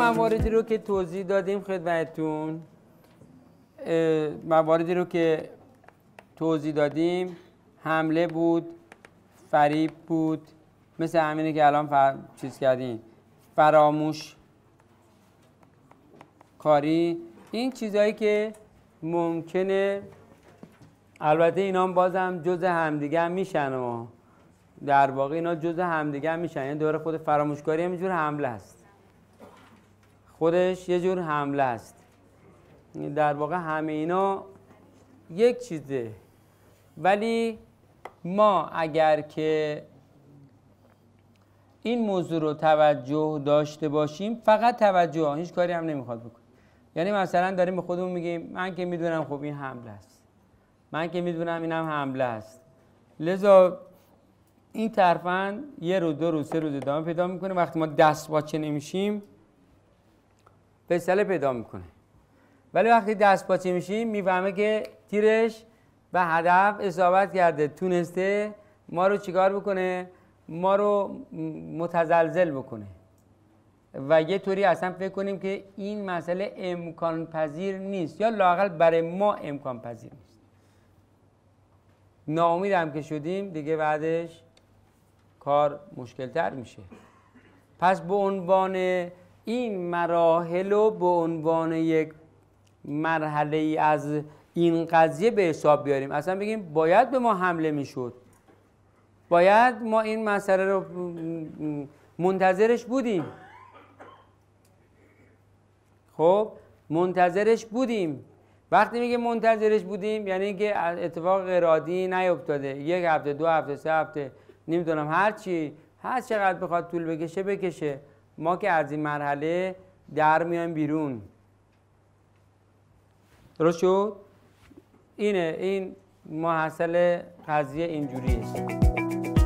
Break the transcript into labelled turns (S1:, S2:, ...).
S1: مواردی رو که توضیح دادیم خدمتون مواردی رو که توضیح دادیم حمله بود فریب بود مثل همینه که الان چیز کردیم فراموش کاری این چیزهایی که ممکنه البته اینا هم بازم جز همدیگه هم میشن و در واقع اینا جز همدیگه هم میشن یعنی دور خود فراموشکاری همینجور حمله است خودش یه جور حمله است در واقع همه اینا یک چیزه ولی ما اگر که این موضوع رو توجه داشته باشیم فقط توجه هیچ کاری هم نمیخواد بکنیم یعنی مثلا داریم به خودمون میگیم من که میدونم خب این حمله است من که میدونم اینم حمله است لذا این طرفاً یه روز دو روز سه روز ادامه پیدا میکنه وقتی ما دست باچه نمیشیم فیصله پیدا میکنه ولی وقتی دست پاچه میشیم میفهمه که تیرش به هدف اصابت کرده تونسته ما رو چیکار بکنه ما رو متزلزل بکنه و یه طوری اصلا فکر کنیم که این مسئله امکان پذیر نیست یا لاقل برای ما امکان پذیر نیست ناامیدم که شدیم دیگه بعدش کار مشکل تر میشه پس به عنوان این مراحل رو به عنوان یک مرحله ای از این قضیه به حساب بیاریم اصلا بگیم باید به ما حمله میشد باید ما این مسئله رو منتظرش بودیم خب منتظرش بودیم وقتی میگه منتظرش بودیم یعنی اینکه اتفاق غیرعادی نیفتاده یک هفته دو هفته سه هفته نمیدونم هر چی هر چقدر بخواد طول بکشه بکشه ما که از این مرحله در میایم بیرون درست شد اینه این محصل قضیه اینجوری است